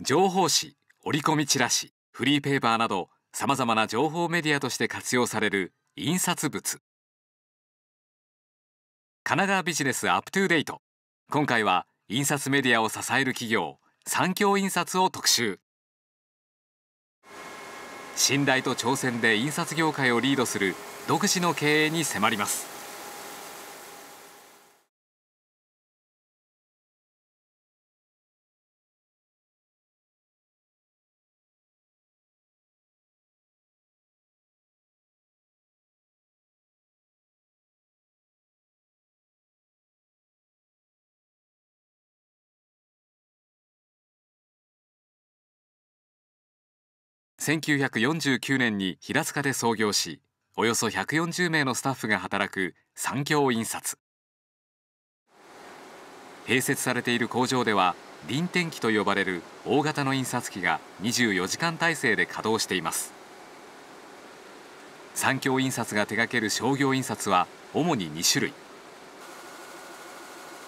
情報誌折り込みチラシフリーペーパーなどさまざまな情報メディアとして活用される印刷物神奈川ビジネスアップトゥデイト今回は印刷メディアを支える企業三共印刷を特集信頼と挑戦で印刷業界をリードする独自の経営に迫ります1949年に平塚で創業しおよそ140名のスタッフが働く産業印刷併設されている工場では臨転機と呼ばれる大型の印刷機が24時間体制で稼働しています産業印刷が手掛ける商業印刷は主に2種類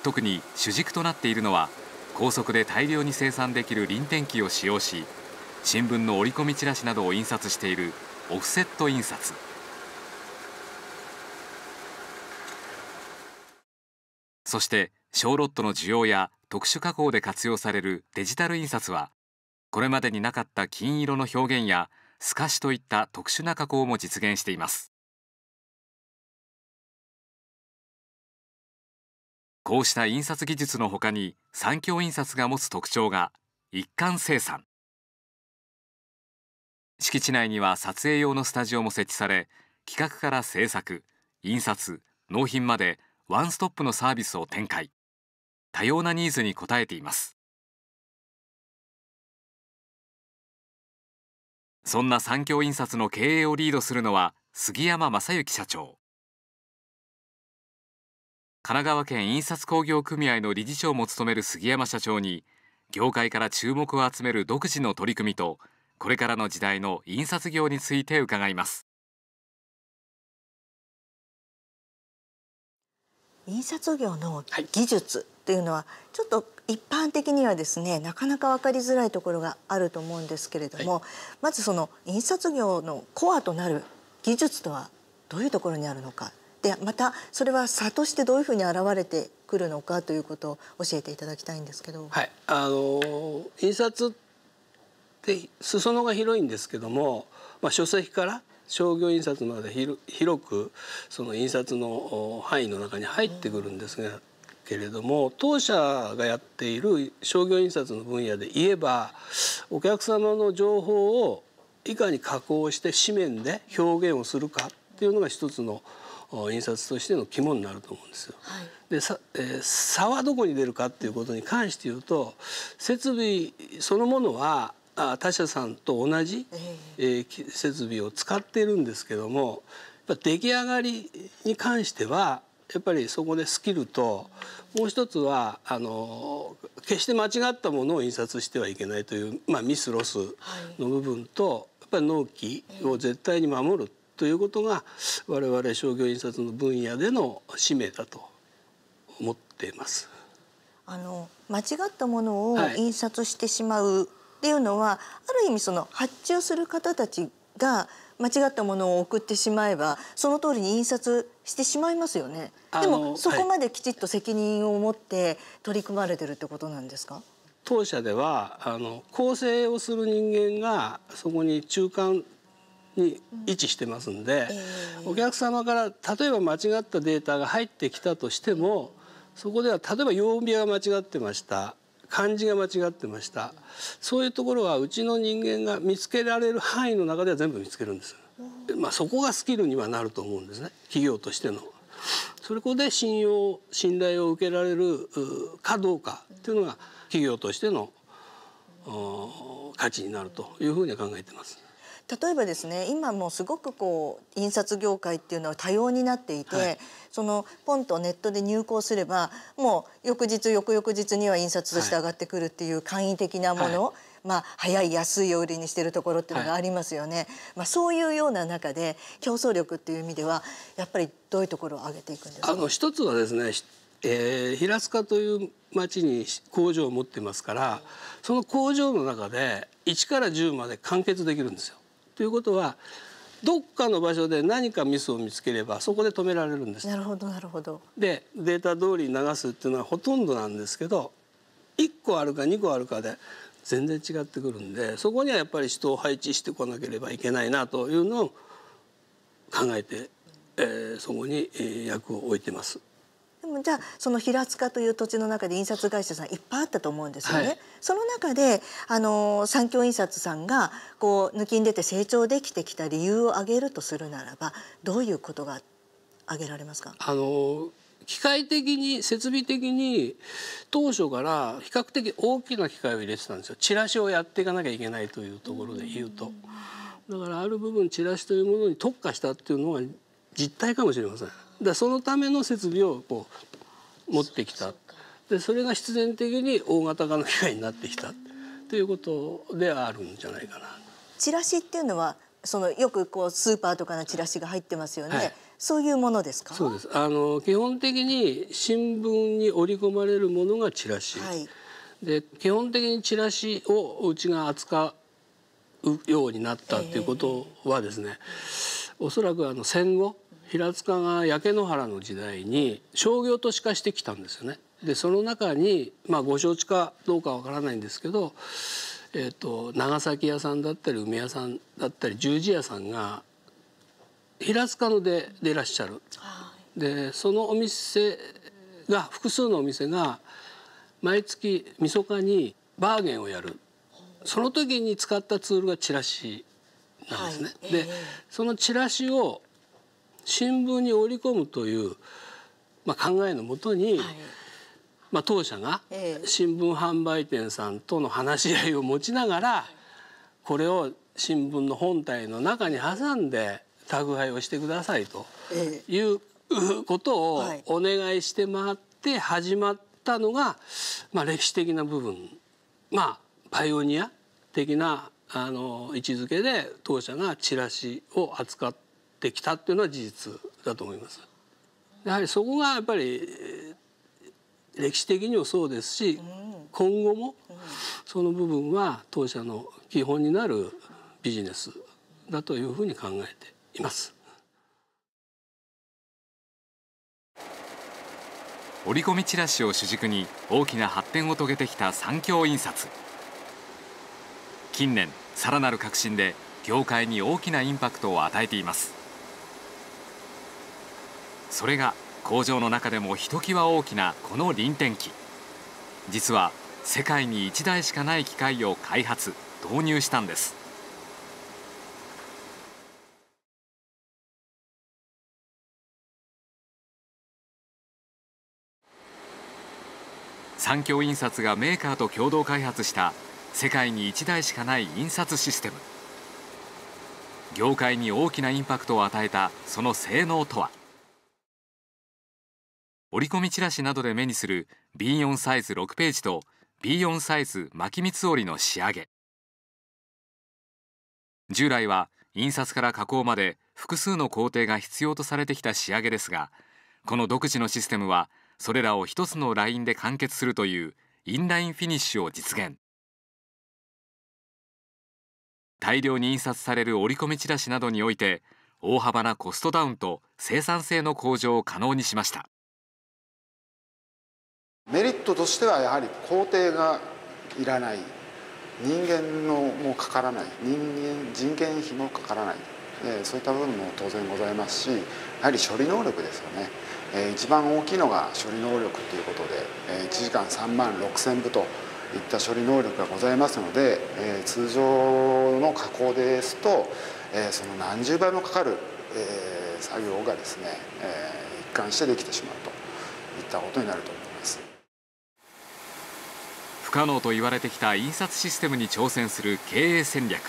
特に主軸となっているのは高速で大量に生産できる臨転機を使用し新聞の折り込みチラシなどを印刷しているオフセット印刷そして小ロットの需要や特殊加工で活用されるデジタル印刷はこれまでになかった金色の表現や透かしといった特殊な加工も実現していますこうした印刷技術のほかに産業印刷が持つ特徴が一貫生産敷地内には撮影用のスタジオも設置され企画から制作印刷納品までワンストップのサービスを展開多様なニーズに応えていますそんな三協印刷の経営をリードするのは杉山正幸社長神奈川県印刷工業組合の理事長も務める杉山社長に業界から注目を集める独自の取り組みとこれからの時代の印刷業について伺います印刷業の技術というのはちょっと一般的にはですねなかなか分かりづらいところがあると思うんですけれども、はい、まずその印刷業のコアとなる技術とはどういうところにあるのかでまたそれは差としてどういうふうに現れてくるのかということを教えていただきたいんですけど。はい、あの印刷で裾野が広いんですけども、まあ、書籍から商業印刷まで広くその印刷の範囲の中に入ってくるんですが、けれども当社がやっている商業印刷の分野で言えばお客様の情報をいかに加工して紙面で表現をするかっていうのが一つの印刷としての肝になると思うんですよ。はい、でさ、えー、差はどこに出るかっていうことに関して言うと設備そのものはあ他社さんと同じ、えー、設備を使っているんですけどもやっぱ出来上がりに関してはやっぱりそこでスキルともう一つはあの決して間違ったものを印刷してはいけないという、まあ、ミスロスの部分と、やっぱり納期を絶対に守るということが我々商業印刷の分野での使命だと思っています。あの間違ったものを印刷してしまう、はいっていうのはある意味その発注する方たちが間違ったものを送ってしまえばその通りに印刷してしまいますよねでもそこまできちっと責任を持って取り組まれてるってことなんですか当社ではあの構成をする人間がそこに中間に位置してますんで、うんえー、お客様から例えば間違ったデータが入ってきたとしてもそこでは例えば曜日が間違ってました漢字が間違ってましたそういうところはうちの人間が見つけられる範囲の中では全部見つけるんです、まあ、そこがスキルにはなると思うんですね企業としての。それこで信用信頼を受けられるかどうかっていうのが企業としての価値になるというふうに考えてます。例えばですね今もすごくこう印刷業界っていうのは多様になっていて、はい、そのポンとネットで入稿すればもう翌日翌々日には印刷として上がってくるっていう簡易的なもの、はい、まあ、早い安いを売りにしてるところっていうのがありますよね、はい、まあ、そういうような中で競争力っていう意味ではやっぱりどういうところを上げていくんですかあの一つはですねえー、平塚という町に工場を持ってますからその工場の中で1から10まで完結できるんですよ。ということはどっかの場所で何かミスを見つければそこで止められるんです。なるほどなるほどでデータ通りに流すっていうのはほとんどなんですけど1個あるか2個あるかで全然違ってくるんでそこにはやっぱり人を配置してこなければいけないなというのを考えて、えー、そこに役を置いてます。でもじゃあその平塚という土地の中で印刷会社さんいっぱいあったと思うんですよね。はい、その中であの三共印刷さんがこう抜きん出て成長できてきた理由を挙げるとするならばどういうことが挙げられますかあの機械的に設備的に当初から比較的大きな機械を入れてたんですよチラシをやっていかなきゃいけないというところで言うと。だからある部分チラシというものに特化したっていうのは実態かもしれません。だそのための設備をこう持ってきたでそれが必然的に大型化の機会になってきたということであるんじゃないかな。チラシっていうのはそのよくこうスーパーとかのチラシが入ってますよね。はい、そういうものですか。そうです。あの基本的に新聞に織り込まれるものがチラシ。はい、で基本的にチラシをうちが扱うようになったっていうことはですね、えー、おそらくあの戦後平塚が焼け野原の時代に商業都市化してきたんですよね。でその中に、まあ、ご承知かどうかわからないんですけど、えーと、長崎屋さんだったり梅屋さんだったり十字屋さんが平塚のででいらっしゃる。でそのお店が複数のお店が毎月そかにバーゲンをやるその時に使ったツールがチラシなんですね。はい、でそのチラシを新聞に織り込むという、まあ、考えのもとに、はい、まあ、当社が新聞販売店さんとの話し合いを持ちながらこれを新聞の本体の中に挟んで宅配をしてくださいという ことをお願いして回って始まったのが、まあ、歴史的な部分まあパイオニア的なあの位置づけで当社がチラシを扱ってってきたっていうのは事実だと思います。やはりそこがやっぱり歴史的にもそうですし、今後もその部分は当社の基本になるビジネスだというふうに考えています。織り込みチラシを主軸に大きな発展を遂げてきた産業印刷近年さらなる革新で業界に大きなインパクトを与えていますそれが工場の中でもひときわ大きなこの輪転機実は世界に1台しかない機械を開発導入したんです産業印刷がメーカーと共同開発した世界に1台しかない印刷システム業界に大きなインパクトを与えたその性能とは折り込みチラシなどで目にする B4 サイズ6ページと B4 サイズ巻き三つ折りの仕上げ従来は印刷から加工まで複数の工程が必要とされてきた仕上げですがこの独自のシステムはそれらを一つのラインで完結するというインラインフィニッシュを実現大量に印刷される折り込みチラシなどにおいて大幅なコストダウンと生産性の向上を可能にしましたメリットとしてはやはり工程がいらない人間のもかからない人間人件費もかからない、えそういった部分も当然ございますしやはり処理能力ですよね、え一番大きいのが処理能力ということで、え1時間3万6,000部といった処理能力がございますので、え通常の加工ですと、えその何十倍もかかる、え作業がですね、え一貫してできてしまうといったことになると思います。不可能と言われてきた印刷システムに挑戦する経営戦略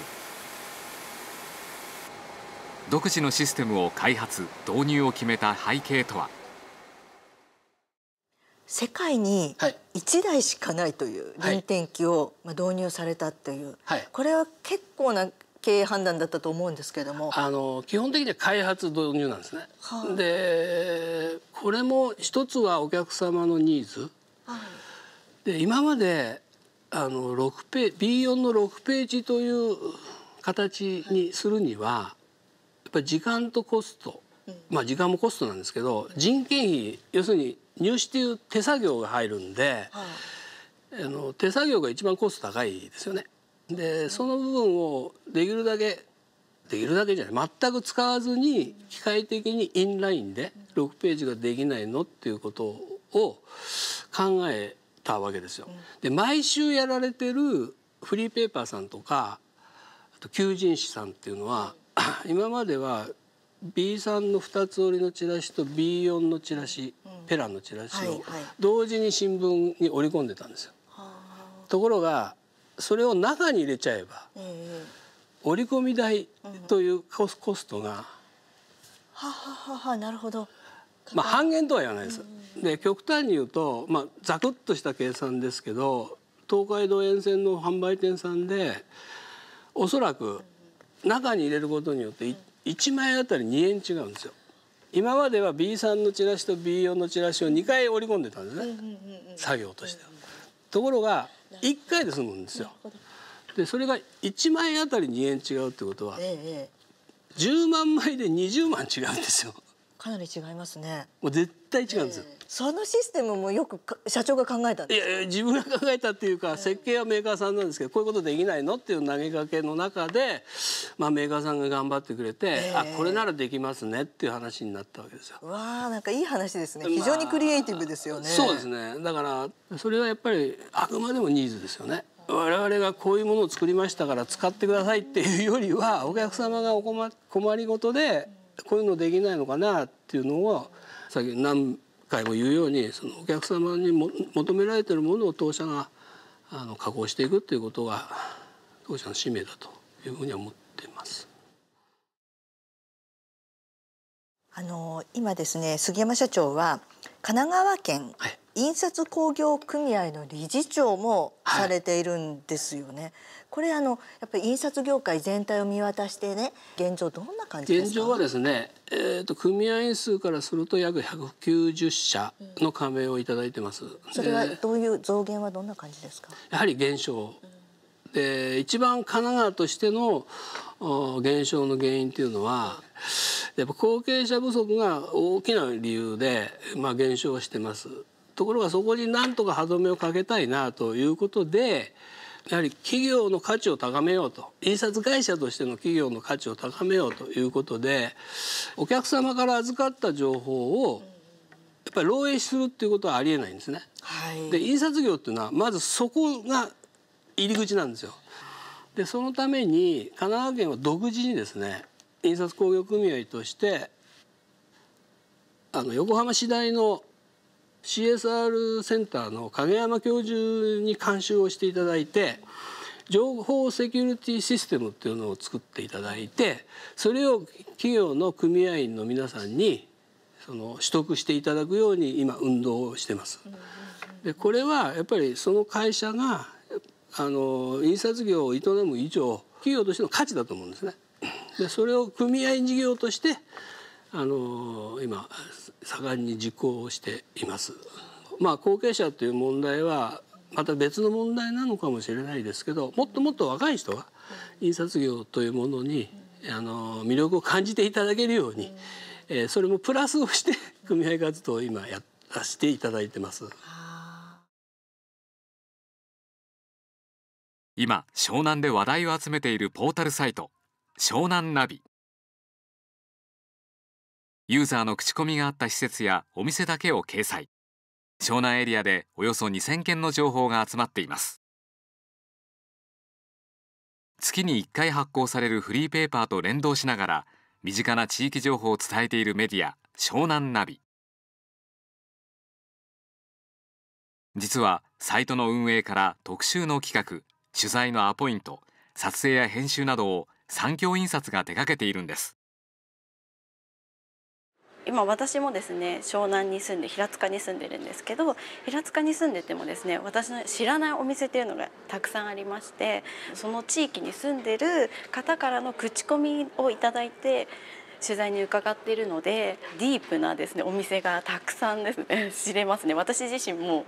独自のシステムを開発導入を決めた背景とは世界に1台しかないという臨転機を導入されたという、はい、これは結構な経営判断だったと思うんですけどもあの基本的には開発導入なんですね、はあ、でこれも一つはお客様のニーズ、はいで今まであの6ペ B4 の6ページという形にするにはやっぱり時間とコストまあ時間もコストなんですけど人件費要するに入試という手作業が入るんで、あの手作業が一番コスト高いですよね。でその部分をできるだけできるだけじゃない全く使わずに機械的にインラインで6ページができないのっていうことを考えたわけですよ。で毎週やられてるフリーペーパーさんとかあと求人誌さんっていうのは 今までは B3 の2つ折りのチラシと B4 のチラシ、うん、ペラのチラシを同時に新聞に織り込んでたんですよ。はいはい、ところがそれを中に入れちゃえば、うんうん、折り込み代というコストが、ははははなるほどまあ半減とは言わないです、うんで極端に言うと、まあ、ざくっとした計算ですけど東海道沿線の販売店さんでおそらく中に入れることによって1枚あたり2円違うんですよ。今までは B3 のチラシと B4 のチラシを2回織り込んでたんですね、作業としては。ところが1回で済むんですよ。でそれが1枚あたり2円違うってことは、え10万枚で20万違うんですよ。かなり違いますねもう絶対違うんですよ、えー、そのシステムもよく社長が考えたんですいや自分が考えたっていうか、設計はメーカーさんなんですけどこういうことできないのっていう投げかけの中で、まあ、メーカーさんが頑張ってくれて、えー、あこれならできますねっていう話になったわけですよわあなんかいい話ですね非常にクリエイティブですよね、まあ、そうですねだからそれはやっぱりあくまでもニーズですよね我々がこういうものを作りましたから使ってくださいっていうよりはお客様がお困りごとでこういうのできないのかなっていうのは先何回も言うようにそのお客様に求められてるものを当社があの加工していくっていうことが当社の使命だというふうに思っています。あの今ですね杉山社長は神奈川県印刷工業組合の理事長もされているんですよね。はいこれあのやっぱり印刷業界全体を見渡してね現状どんな感じ現状はですね、えーと、組合員数からすると約190社の加盟をいただいてます、うん、それはどういう増減はどんな感じですかやはり減少、うん、で一番神奈川としての減少の原因というのはやっぱ後継者不足が大きな理由で、まあ、減少してますところがそこになんとか歯止めをかけたいなということでやはり企業の価値を高めようと印刷会社としての企業の価値を高めようということでお客様から預かった情報をやっぱり漏洩するっていうことはありえないんですね。はい、で印刷業っていうのはまずそこが入り口なんですよ。でそのために神奈川県は独自にですね印刷工業組合としてあの横浜市大の CSR センターの影山教授に監修をしていただいて情報セキュリティシステムっていうのを作っていただいてそれを企業の組合員の皆さんにその取得していただくように今運動をしてます。でこれはやっぱりその会社があの印刷業を営む以上企業としての価値だと思うんですね。でそれを組合事業としてあの今盛んに実行しています。まあ、後継者という問題はまた別の問題なのかもしれないですけどもっともっと若い人が印刷業というものにあの魅力を感じていただけるように、えー、それもプラスをして 組合活動を今やらせていただいてます。今湘南で話題を集めているポータルサイト湘南ナビユーザーの口コミがあった施設やお店だけを掲載湘南エリアでおよそ2000件の情報が集まっています月に1回発行されるフリーペーパーと連動しながら身近な地域情報を伝えているメディア湘南ナビ実はサイトの運営から特集の企画取材のアポイント撮影や編集などを産業印刷が手掛けているんです今私もですね湘南に住んで平塚に住んでるんですけど平塚に住んでてもですね私の知らないお店っていうのがたくさんありましてその地域に住んでる方からの口コミをいただいて取材に伺っているのでディープなですねお店がたくさんですね 知れますね私自身も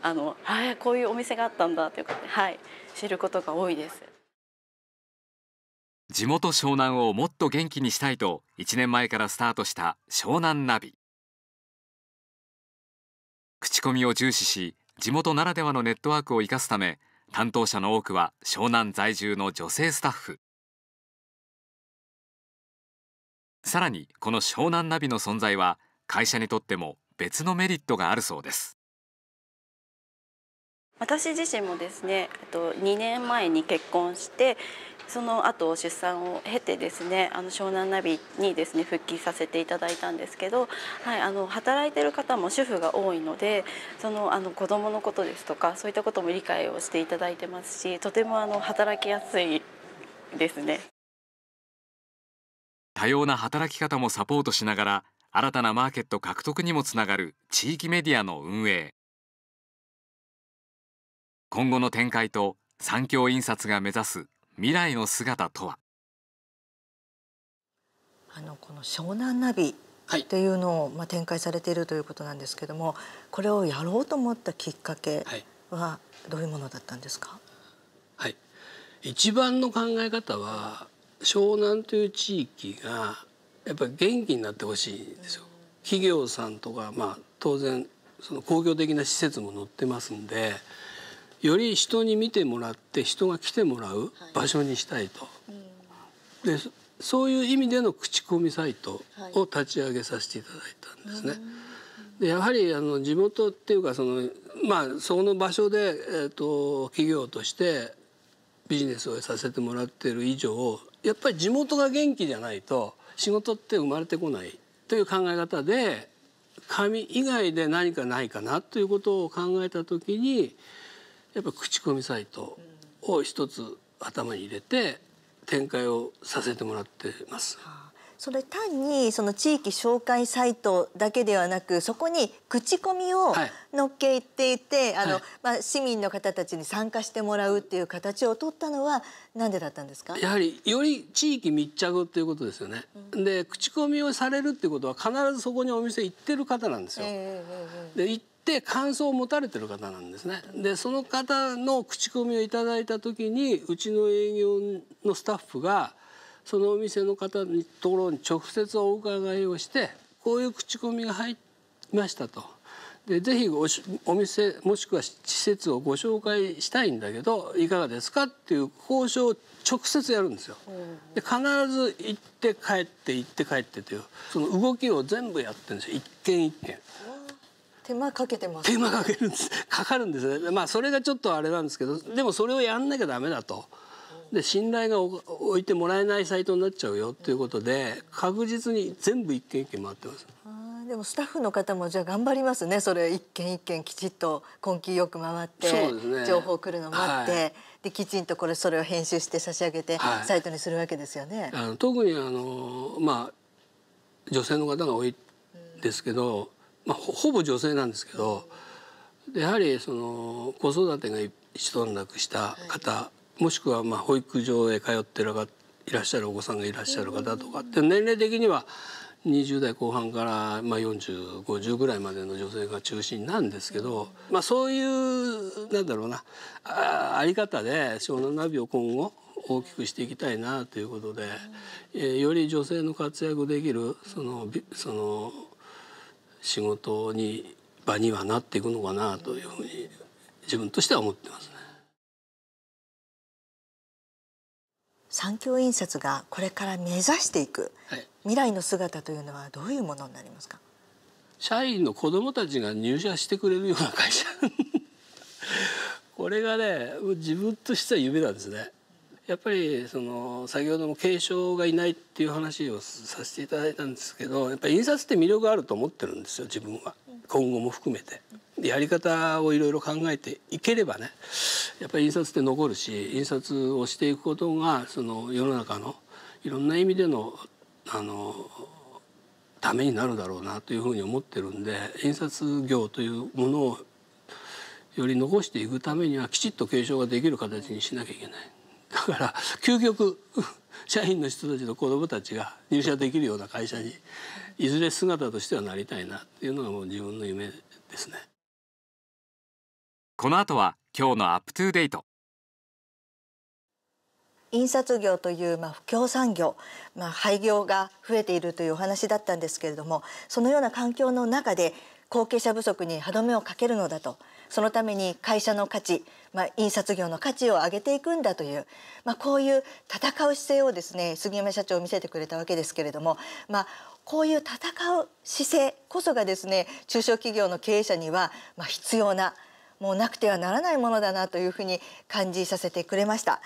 あの、はい、こういうお店があったんだというか、はい、知ることが多いです。地元湘南をもっと元気にしたいと1年前からスタートした湘南ナビ口コミを重視し地元ならではのネットワークを生かすため担当者の多くは湘南在住の女性スタッフさらにこの湘南ナビの存在は会社にとっても別のメリットがあるそうです私自身もですねと2年前に結婚してその後出産を経てですねあの湘南ナビにですね復帰させていただいたんですけど、はい、あの働いてる方も主婦が多いのでそのあの子どものことですとかそういったことも理解をしていただいてますしとてもあの働きやすいですね。多様な働き方もサポートしながら新たなマーケット獲得にもつながる地域メディアの運営今後の展開と産業印刷が目指す未来の姿とはあのこの湘南ナビというのを、まあ、展開されているということなんですけどもこれをやろうと思ったきっかけはどういうものだったんですか、はい、一番の考え方は湘南という地域がやっぱり元気になってほしいんですよ。企業さんとか、まあ、当然その工業的な施設も載ってますんでより人に見てもらって人が来てもらう場所にしたいと。でそういう意味での口コミサイトを立ち上げさせていただいたんですね。でやはりあの地元っていうかそのまあその場所で、えーと、企業としてビジネスをさせてもらっている以上やっぱり地元が元気じゃないと仕事って生まれてこないという考え方で紙以外で何かないかなということを考えた時にやっぱ口コミサイトを一つ頭に入れて展開をさせてもらってます。それ単にその地域紹介サイトだけではなくそこに口コミを乗っけていて、はい、あの、はい、まあ、市民の方たちに参加してもらうっていう形を取ったのはなんでだったんですかやはりより地域密着ということですよね、うん、で口コミをされるっていうことは必ずそこにお店行ってる方なんですよ。えーえー、で行っって感想を持たれてる方なんですねでその方の口コミをいただいた時にうちの営業のスタッフがそのお店の方のところに直接お伺いをしてこういう口コミが入りましたと。でぜひおお店もしくは施設をご紹介したいんだけどいかがですかっていう交渉を直接やるんですよ。で必ず行って帰って行って帰ってというその動きを全部やってるんですよ一軒一軒。手間かけてます、ね、手間かけるんですかかるんですねまあそれがちょっとあれなんですけどでもそれをやんなきゃダメだと。で信頼が置いてもらえないサイトになっちゃうよということで確実に全部一件一件回ってます。でもスタッフの方もじゃあ頑張りますねそれ一件一件きちっと根気よく回って、ね、情報来るの待って、はい、できちんとこれそれを編集して差し上げて、サイトにするわけですよね。あの特にあのまあ女性の方が多いですけど、まあ、ほぼ女性なんですけどやはりその子育てが一段落した方、はい、もしくはまあ保育所へ通ってるがいらっしゃるお子さんがいらっしゃる方とかって年齢的には20代後半からまあ4050ぐらいまでの女性が中心なんですけど、まあ、そういうなんだろうなああり方で湘南ナビを今後大きくしていきたいなということで、えー、より女性の活躍できるそのその仕事に場にはなっていくのかなというふうに自分としては思ってますね。産教印刷がこれから目指していく、はい、未来の姿というのはどういうものになりますか社員の子供たちが入社してくれるような会社これがね自分としては夢なんですねやっぱりその先ほども継承がいないっていう話をさせていただいたんですけどやっぱり印刷って魅力があると思ってるんですよ自分は今後も含めて。やり方をいろいろ考えていければねやっぱり印刷って残るし印刷をしていくことがその世の中のいろんな意味でのあのためになるだろうなというふうに思ってるんで印刷業というものをより残していくためにはきちっと継承ができる形にしなきゃいけない。だから究極社員の人たちの子どもたちが入社できるような会社にいずれ姿としてはなりたいなっていうのがもう自分の夢ですね。この後は今日のアップトゥデイト印刷業という、まあ、不況産業、まあ、廃業が増えているというお話だったんですけれどもそのような環境の中で後継者不足に歯止めをかけるのだとそのために会社の価値、まあ、印刷業の価値を上げていくんだという、まあ、こういう戦う姿勢をですね杉山社長見せてくれたわけですけれども、まあ、こういう戦う姿勢こそがですね中小企業の経営者には、まあ、必要なもうなくてはならないものだなというふうに感じさせてくれました。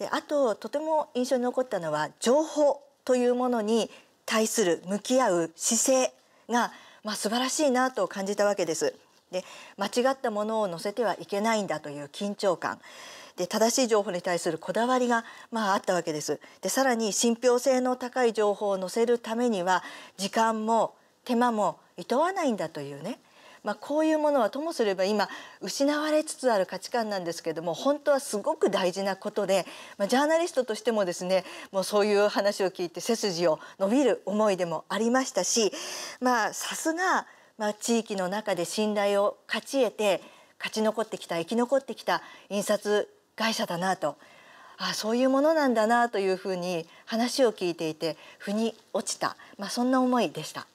であととても印象に残ったのは情報というものに対する向き合う姿勢がまあ、素晴らしいなと感じたわけです。で間違ったものを載せてはいけないんだという緊張感で正しい情報に対するこだわりが、まあ、あったわけです。でさらに信憑性の高い情報を載せるためには時間も手間もいとわないんだというねまあ、こういうものはともすれば今失われつつある価値観なんですけども本当はすごく大事なことで、まあ、ジャーナリストとしてもですねもうそういう話を聞いて背筋を伸びる思いでもありましたしまあさすが、まあ、地域の中で信頼を勝ち得て勝ち残ってきた生き残ってきた印刷会社だなとあそういうものなんだなというふうに話を聞いていて腑に落ちた、まあ、そんな思いでした。